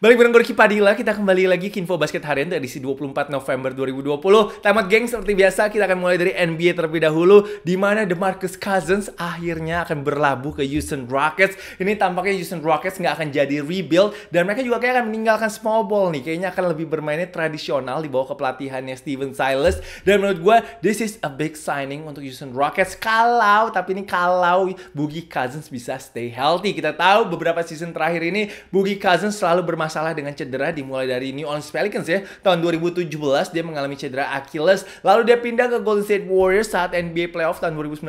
Balik bareng Gorky Padilla, kita kembali lagi ke Info Basket Harian dari edisi 24 November 2020. Tamat geng, seperti biasa kita akan mulai dari NBA terlebih dahulu, di mana Marcus Cousins akhirnya akan berlabuh ke Houston Rockets. Ini tampaknya Houston Rockets nggak akan jadi rebuild, dan mereka juga kayak akan meninggalkan small ball nih. Kayaknya akan lebih bermainnya tradisional di bawah kepelatihannya Steven Silas. Dan menurut gue, this is a big signing untuk Houston Rockets. Kalau, tapi ini kalau Boogie Cousins bisa stay healthy. Kita tahu beberapa season terakhir ini, Boogie Cousins selalu bermasalah masalah dengan cedera dimulai dari New Orleans Pelicans ya. Tahun 2017 dia mengalami cedera Achilles, lalu dia pindah ke Golden State Warriors saat NBA playoff tahun 2019.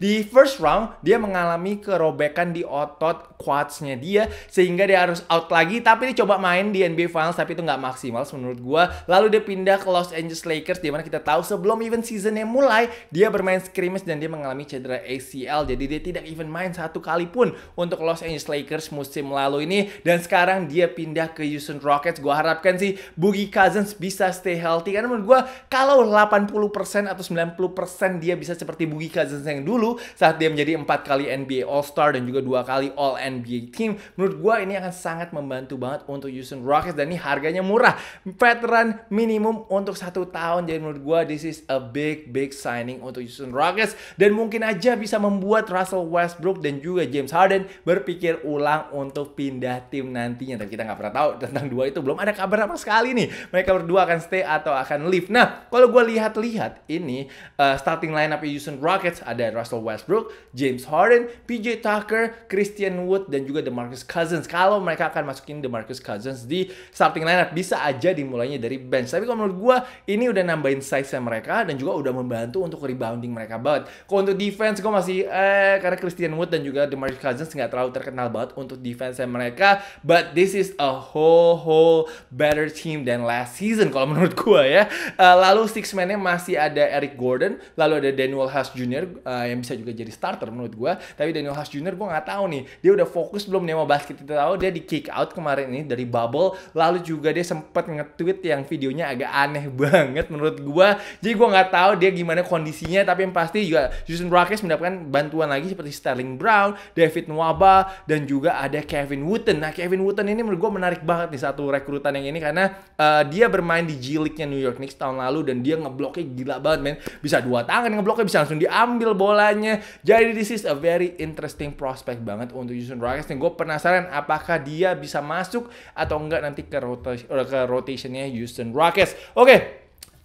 Di first round dia mengalami kerobekan di otot quadsnya dia sehingga dia harus out lagi tapi dia coba main di NBA Finals tapi itu nggak maksimal menurut gua. Lalu dia pindah ke Los Angeles Lakers di mana kita tahu sebelum even seasonnya mulai dia bermain scrimmage dan dia mengalami cedera ACL jadi dia tidak even main satu kali pun untuk Los Angeles Lakers musim lalu ini dan sekarang dia pindah ke Houston Rockets. Gue harapkan sih Boogie Cousins bisa stay healthy. Karena menurut gue kalau 80% atau 90% dia bisa seperti Boogie Cousins yang dulu saat dia menjadi empat kali NBA All-Star dan juga dua kali All-NBA Team. Menurut gue ini akan sangat membantu banget untuk Houston Rockets dan ini harganya murah. Veteran minimum untuk satu tahun. Jadi menurut gue this is a big big signing untuk Houston Rockets. Dan mungkin aja bisa membuat Russell Westbrook dan juga James Harden berpikir ulang untuk pindah tim nantinya. Tapi kita nggak pernah tahu tentang dua itu belum ada kabar sama sekali nih mereka berdua akan stay atau akan leave nah kalau gue lihat-lihat ini uh, starting lineup Houston Rockets ada Russell Westbrook James Harden PJ Tucker Christian Wood dan juga DeMarcus Cousins kalau mereka akan masukin DeMarcus Cousins di starting lineup bisa aja dimulainya dari bench tapi kalau menurut gue ini udah nambahin size mereka dan juga udah membantu untuk rebounding mereka banget kalau untuk defense gue masih eh karena Christian Wood dan juga DeMarcus Cousins nggak terlalu terkenal banget untuk defense mereka but this is a whole whole better team than last season kalau menurut gue ya. Uh, lalu six man-nya masih ada Eric Gordon, lalu ada Daniel House Jr. Uh, eh, yang bisa juga jadi starter menurut gue. Tapi Daniel House Jr. gue nggak tahu nih, dia udah fokus belum nih sama basket kita tahu dia di kick out kemarin ini dari bubble. Lalu juga dia sempat nge-tweet yang videonya agak aneh banget menurut gue. Jadi gue nggak tahu dia gimana kondisinya, tapi yang pasti juga Houston Rockets mendapatkan bantuan lagi seperti Sterling Brown, David Nwaba, dan juga ada Kevin Wooten. Nah Kevin Wooten ini menurut gue menarik banget nih satu rekrutan yang ini karena uh, dia bermain di G League-nya New York Knicks tahun lalu dan dia ngebloknya gila banget men. Bisa dua tangan ngebloknya, bisa langsung diambil bolanya. Jadi this is a very interesting prospect banget untuk Houston Rockets. Nih gue penasaran apakah dia bisa masuk atau enggak nanti ke, eh, ke rotationnya Houston Rockets. Oke, okay,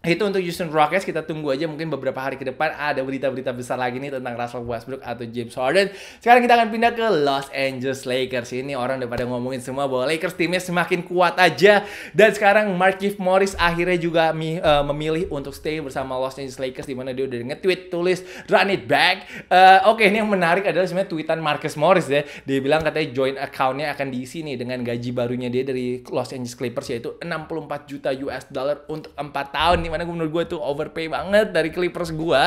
itu untuk Houston Rockets kita tunggu aja mungkin beberapa hari ke depan ada berita-berita besar lagi nih tentang Russell Westbrook atau James Harden. Sekarang kita akan pindah ke Los Angeles Lakers. Ini orang udah pada ngomongin semua bahwa Lakers timnya semakin kuat aja dan sekarang Markif Morris akhirnya juga mi, uh, memilih untuk stay bersama Los Angeles Lakers di mana dia udah nge-tweet tulis run it back. Uh, Oke, okay, ini yang menarik adalah sebenarnya tweetan Marcus Morris ya. Dia bilang katanya join accountnya akan diisi nih dengan gaji barunya dia dari Los Angeles Clippers yaitu 64 juta US dollar untuk 4 tahun nih karena menurut gue itu overpay banget dari Clippers gue.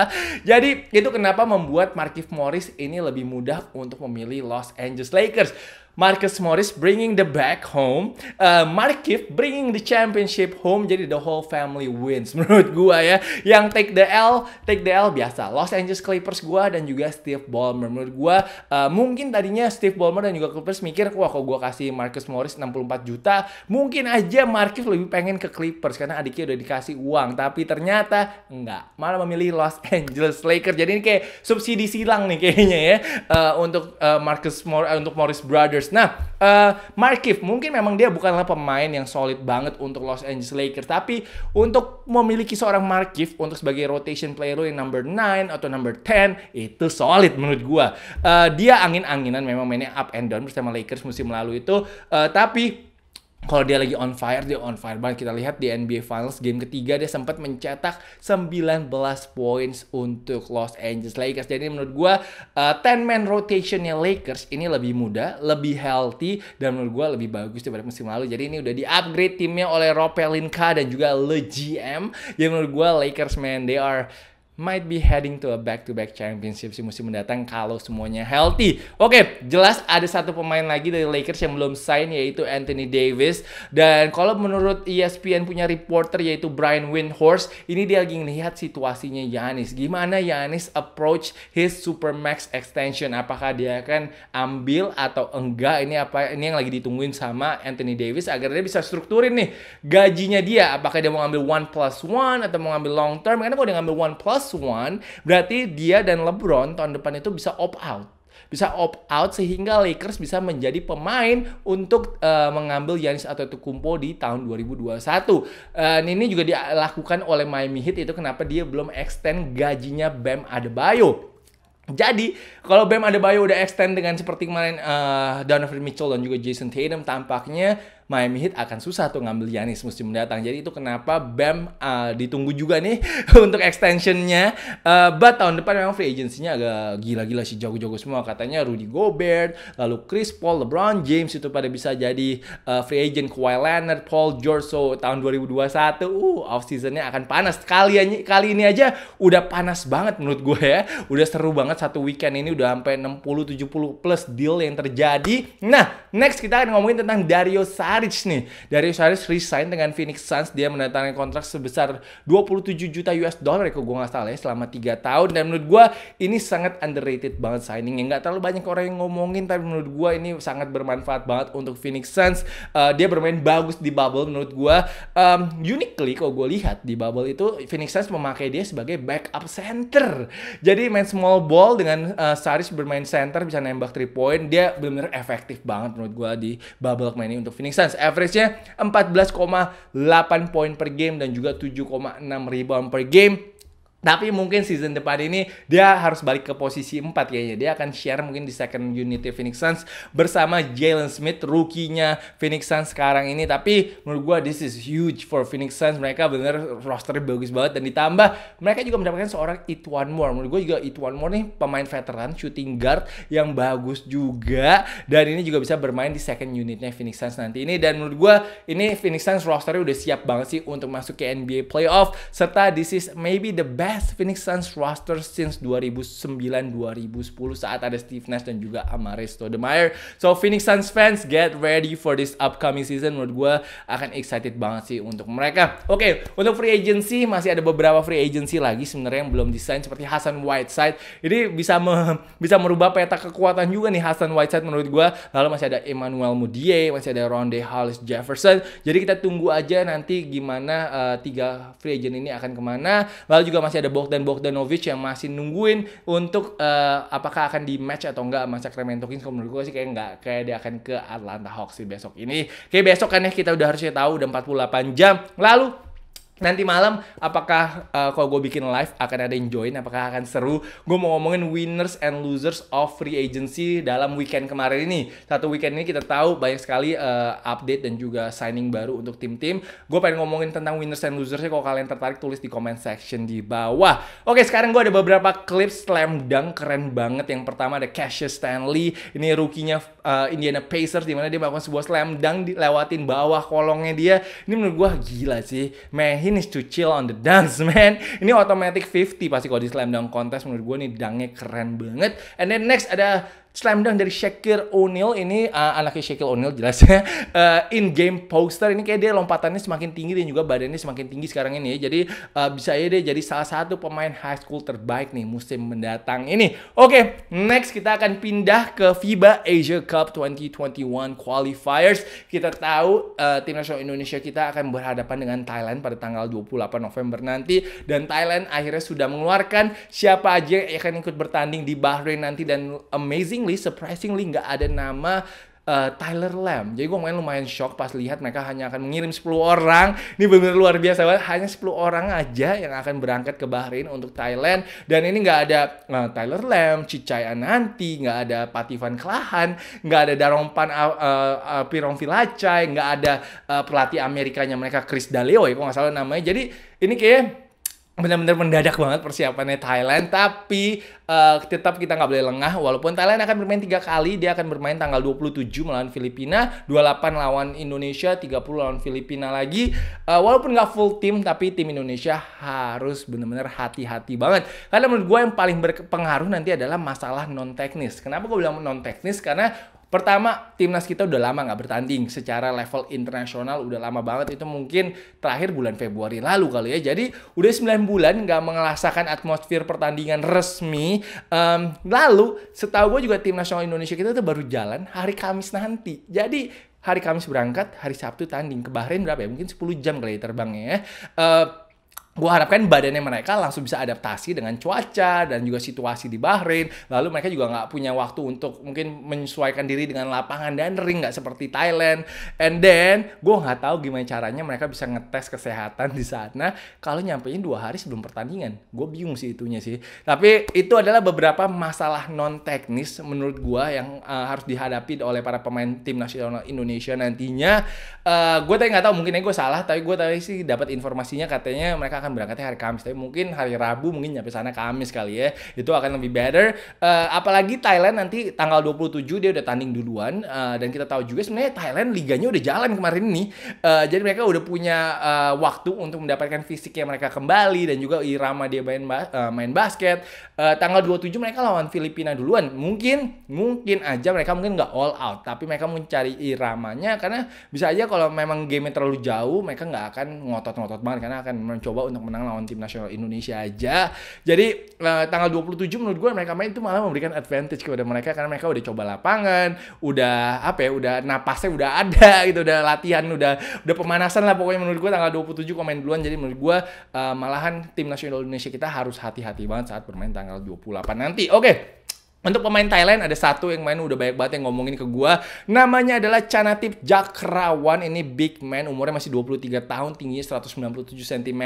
Jadi itu kenapa membuat Markif Morris ini lebih mudah untuk memilih Los Angeles Lakers. Marcus Morris bringing the back home, uh, Markif bringing the championship home. Jadi the whole family wins menurut gua ya. Yang take the L, take the L biasa. Los Angeles Clippers gua dan juga Steve Ballmer menurut gua uh, mungkin tadinya Steve Ballmer dan juga Clippers mikir wah kalau gua kasih Marcus Morris 64 juta, mungkin aja Markif lebih pengen ke Clippers karena adiknya udah dikasih uang. Tapi ternyata enggak, malah memilih Los Angeles Lakers. Jadi ini kayak subsidi silang nih kayaknya ya uh, untuk uh, Marcus Mor uh, untuk Morris Brothers Lakers. Nah, uh, Markif mungkin memang dia bukanlah pemain yang solid banget untuk Los Angeles Lakers, tapi untuk memiliki seorang Markif untuk sebagai rotation player lo yang number 9 atau number 10 itu solid menurut gue. Uh, dia angin-anginan memang mainnya up and down bersama Lakers musim lalu itu, uh, tapi kalau dia lagi on fire, dia on fire banget. Kita lihat di NBA Finals game ketiga dia sempat mencetak 19 points untuk Los Angeles Lakers. Jadi menurut gue uh, 10 man rotationnya Lakers ini lebih muda, lebih healthy dan menurut gue lebih bagus daripada musim lalu. Jadi ini udah di upgrade timnya oleh Rob Pelinka dan juga Le GM. Jadi ya menurut gue Lakers man they are might be heading to a back-to-back championship si musim mendatang kalau semuanya healthy. Oke, okay, jelas ada satu pemain lagi dari Lakers yang belum sign yaitu Anthony Davis dan kalau menurut ESPN punya reporter yaitu Brian Windhorst, ini dia lagi melihat situasinya Yanis. Gimana Yanis approach his supermax extension? Apakah dia akan ambil atau enggak? Ini apa ini yang lagi ditungguin sama Anthony Davis agar dia bisa strukturin nih gajinya dia. Apakah dia mau ambil one plus one atau mau ngambil long term? Karena kalau dia ngambil one plus plus one, berarti dia dan LeBron tahun depan itu bisa opt out bisa opt out sehingga Lakers bisa menjadi pemain untuk uh, mengambil Giannis Tukumpo di tahun 2021. Uh, eh, ini juga dilakukan oleh Miami Heat itu kenapa dia belum extend gajinya Bam Adebayo. Jadi kalau Bam Adebayo udah extend dengan seperti kemarin uh, Donovan Mitchell dan juga Jason Tatum tampaknya Miami Heat akan susah tuh ngambil Yanis musim mendatang. Jadi itu kenapa Bam uh, ditunggu juga nih untuk extensionnya. Uh, but tahun depan memang free agency-nya agak gila-gila sih jago-jago semua. Katanya Rudy Gobert, lalu Chris Paul, LeBron James itu pada bisa jadi uh, free agent Kawhi Leonard, Paul George. So tahun 2021, uh off seasonnya akan panas. Kali, kali ini aja udah panas banget menurut gue ya. Udah seru banget satu weekend ini udah sampai 60-70 plus deal yang terjadi. Nah, next kita akan ngomongin tentang Dario Sar Saric nih. Darius Saric resign dengan Phoenix Suns. Dia mendatangkan kontrak sebesar 27 juta US dollar ya, kalau gue nggak salah ya, selama 3 tahun. Dan menurut gue ini sangat underrated banget signing. yang Nggak terlalu banyak orang yang ngomongin, tapi menurut gue ini sangat bermanfaat banget untuk Phoenix Suns. Uh, dia bermain bagus di bubble menurut gue. Um, uniquely kalau gue lihat di bubble itu Phoenix Suns memakai dia sebagai backup center. Jadi main small ball dengan uh, eh, Saris bermain center bisa nembak 3 point. Dia bener benar efektif banget menurut gue di bubble kemarin ini untuk Phoenix Suns average-nya 14,8 poin per game dan juga 7,6 rebound per game tapi mungkin season depan ini dia harus balik ke posisi 4 kayaknya. Dia akan share mungkin di second unit Phoenix Suns bersama Jalen Smith, rookie-nya Phoenix Suns sekarang ini. Tapi menurut gue this is huge for Phoenix Suns. Mereka bener rosternya bagus banget. Dan ditambah mereka juga mendapatkan seorang One More. Menurut gue juga One More nih pemain veteran, shooting guard yang bagus juga. Dan ini juga bisa bermain di second unitnya Phoenix Suns nanti ini. Dan menurut gue ini Phoenix Suns rosternya udah siap banget sih untuk masuk ke NBA playoff. Serta this is maybe the best best Phoenix Suns roster since 2009-2010 saat ada Steve Nash dan juga Amare Stoudemire. So Phoenix Suns fans get ready for this upcoming season. Menurut gue akan excited banget sih untuk mereka. Oke, okay, untuk free agency masih ada beberapa free agency lagi sebenarnya yang belum desain seperti Hasan Whiteside. Jadi bisa me bisa merubah peta kekuatan juga nih Hasan Whiteside menurut gue. Lalu masih ada Emmanuel Mudiay, masih ada Rondé Hollis Jefferson. Jadi kita tunggu aja nanti gimana uh, tiga free agent ini akan kemana. Lalu juga masih masih ada Bogdan Bogdanovic yang masih nungguin untuk uh, apakah akan di match atau enggak sama Sacramento Kings kalau menurut gue sih kayak enggak kayak dia akan ke Atlanta Hawks sih besok ini kayak besok kan ya kita udah harusnya tahu udah 48 jam lalu Nanti malam, apakah uh, kalau gue bikin live akan ada yang join? Apakah akan seru? Gue mau ngomongin winners and losers of free agency dalam weekend kemarin ini. Satu weekend ini kita tahu banyak sekali uh, update dan juga signing baru untuk tim-tim. Gue pengen ngomongin tentang winners and losersnya. Kalau kalian tertarik, tulis di comment section di bawah. Oke, sekarang gue ada beberapa klip slam dunk keren banget. Yang pertama ada Cassius Stanley. Ini rukinya uh, eh, Indiana Pacers, dimana dia melakukan sebuah slam dunk dilewatin bawah kolongnya dia. Ini menurut gue gila sih. Mehin finish to chill on the dance man ini automatic 50 pasti kalau di slam dunk contest menurut gue nih dangnya keren banget and then next ada slam dunk dari Shaquille O'Neal ini uh, anaknya Shaquille O'Neal jelasnya uh, eh, in game poster ini kayak dia lompatannya semakin tinggi dan juga badannya semakin tinggi sekarang ini ya. Jadi uh, bisa ya dia jadi salah satu pemain high school terbaik nih musim mendatang ini. Oke, okay, next kita akan pindah ke FIBA Asia Cup 2021 qualifiers. Kita tahu uh, tim nasional Indonesia kita akan berhadapan dengan Thailand pada tanggal 28 November nanti dan Thailand akhirnya sudah mengeluarkan siapa aja yang akan ikut bertanding di Bahrain nanti dan amazing amazingly, surprisingly nggak ada nama uh, Tyler Lamb. Jadi gue main lumayan shock pas lihat mereka hanya akan mengirim 10 orang. Ini benar-benar luar biasa banget. Hanya 10 orang aja yang akan berangkat ke Bahrain untuk Thailand. Dan ini nggak ada uh, Tyler Lamb, Cicai Ananti, nggak ada Pativan Kelahan, nggak ada Darompan uh, eh, uh, Pirong Vilacai, nggak ada uh, pelatih Amerikanya mereka Chris D'Aleo ya, kalau nggak salah namanya. Jadi ini kayak benar-benar mendadak banget persiapannya Thailand tapi uh, tetap kita nggak boleh lengah walaupun Thailand akan bermain tiga kali dia akan bermain tanggal 27 melawan Filipina 28 lawan Indonesia 30 lawan Filipina lagi uh, walaupun nggak full tim tapi tim Indonesia harus benar-benar hati-hati banget karena menurut gue yang paling berpengaruh nanti adalah masalah non teknis kenapa gue bilang non teknis karena Pertama, timnas kita udah lama nggak bertanding secara level internasional udah lama banget itu mungkin terakhir bulan Februari lalu kali ya. Jadi udah 9 bulan nggak mengelasakan atmosfer pertandingan resmi. Um, lalu setahu gue juga tim nasional Indonesia kita tuh baru jalan hari Kamis nanti. Jadi hari Kamis berangkat, hari Sabtu tanding ke Bahrain berapa ya? Mungkin 10 jam kali ya terbangnya ya. Uh, gue harapkan badannya mereka langsung bisa adaptasi dengan cuaca dan juga situasi di Bahrain. Lalu mereka juga nggak punya waktu untuk mungkin menyesuaikan diri dengan lapangan dan ring nggak seperti Thailand. And then gue nggak tahu gimana caranya mereka bisa ngetes kesehatan di sana kalau nyampein dua hari sebelum pertandingan. Gue bingung sih itunya sih. Tapi itu adalah beberapa masalah non teknis menurut gue yang uh, harus dihadapi oleh para pemain tim nasional Indonesia nantinya. Uh, eh, gue tadi nggak tahu mungkin gue salah tapi gue tadi sih dapat informasinya katanya mereka akan berangkatnya hari Kamis tapi mungkin hari Rabu mungkin nyampe sana Kamis kali ya itu akan lebih better uh, apalagi Thailand nanti tanggal 27 dia udah tanding duluan uh, dan kita tahu juga sebenarnya Thailand liganya udah jalan kemarin nih. uh, jadi mereka udah punya uh, waktu untuk mendapatkan fisiknya mereka kembali dan juga irama dia main ba uh, main basket uh, tanggal 27 mereka lawan Filipina duluan mungkin mungkin aja mereka mungkin nggak all out tapi mereka mencari iramanya karena bisa aja kalau memang game terlalu jauh mereka nggak akan ngotot-ngotot banget karena akan mencoba untuk menang lawan tim nasional Indonesia aja. Jadi uh, tanggal 27 menurut gue mereka main itu malah memberikan advantage kepada mereka karena mereka udah coba lapangan, udah apa ya, udah napasnya udah ada gitu, udah latihan, udah udah pemanasan lah pokoknya menurut gue tanggal 27 komen duluan. Jadi menurut gue uh, malahan tim nasional Indonesia kita harus hati-hati banget saat bermain tanggal 28 nanti. Oke. Okay. Untuk pemain Thailand ada satu yang main udah banyak banget yang ngomongin ke gua. Namanya adalah Chanatip Jakrawan. Ini big man, umurnya masih 23 tahun, tingginya 197 cm.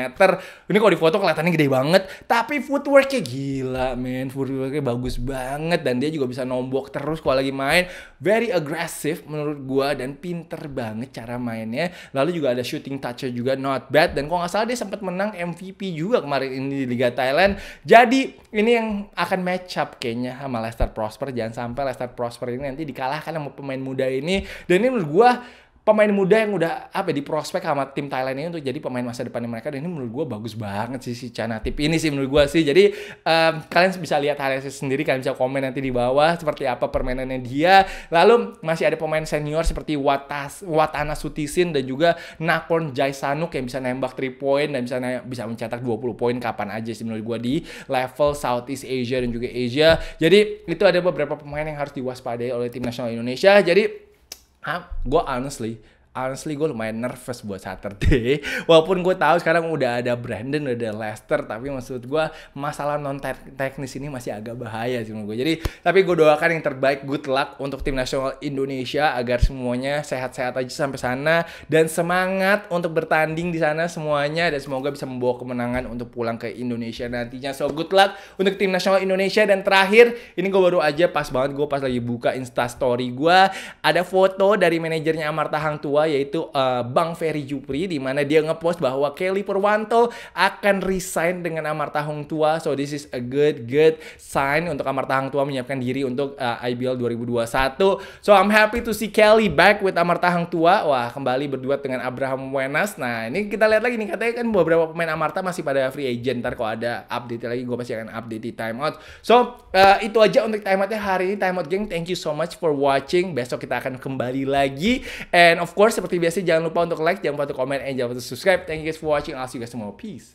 Ini kalau di foto kelihatannya gede banget, tapi footworknya gila, men. Footworknya bagus banget dan dia juga bisa nombok terus kalau lagi main. Very aggressive menurut gua dan pinter banget cara mainnya. Lalu juga ada shooting toucher juga not bad dan kalau nggak salah dia sempat menang MVP juga kemarin ini di Liga Thailand. Jadi ini yang akan match up kayaknya sama Leicester Prosper. Jangan sampai Leicester Prosper ini nanti dikalahkan sama pemain muda ini. Dan ini menurut gue pemain muda yang udah apa ya, prospek sama tim Thailand ini untuk jadi pemain masa depan mereka dan ini menurut gue bagus banget sih si tip ini sih menurut gue sih jadi um, kalian bisa lihat highlightnya sendiri kalian bisa komen nanti di bawah seperti apa permainannya dia lalu masih ada pemain senior seperti Watas Watana Sutisin dan juga Nakon Jaisanuk yang bisa nembak 3 point dan bisa bisa mencetak 20 poin kapan aja sih menurut gue di level Southeast Asia dan juga Asia jadi itu ada beberapa pemain yang harus diwaspadai oleh tim nasional Indonesia jadi gue honestly honestly gue lumayan nervous buat Saturday. Walaupun gue tahu sekarang udah ada Brandon, udah ada Lester, tapi maksud gue masalah non teknis ini masih agak bahaya sih gue. Jadi tapi gue doakan yang terbaik, good luck untuk tim nasional Indonesia agar semuanya sehat-sehat aja sampai sana dan semangat untuk bertanding di sana semuanya dan semoga bisa membawa kemenangan untuk pulang ke Indonesia nantinya. So good luck untuk tim nasional Indonesia dan terakhir ini gue baru aja pas banget gue pas lagi buka Insta story gue ada foto dari manajernya Amarta Hang Tua yaitu uh, Bang Ferry Jupri di mana dia ngepost bahwa Kelly Purwanto akan resign dengan Amarta Hang Tua. So this is a good good sign untuk Amarta Hang Tua menyiapkan diri untuk uh, IBL 2021. So I'm happy to see Kelly back with Amarta Hang Tua. Wah, kembali berduet dengan Abraham Wenas. Nah, ini kita lihat lagi nih katanya kan beberapa pemain Amarta masih pada free agent. Ntar kalau ada update lagi gue pasti akan update di timeout. So, uh, itu aja untuk timeoutnya hari ini timeout geng. Thank you so much for watching. Besok kita akan kembali lagi and of course seperti biasa jangan lupa untuk like, jangan lupa untuk komen, and jangan lupa untuk subscribe. Thank you guys for watching. I'll see you guys tomorrow. Peace.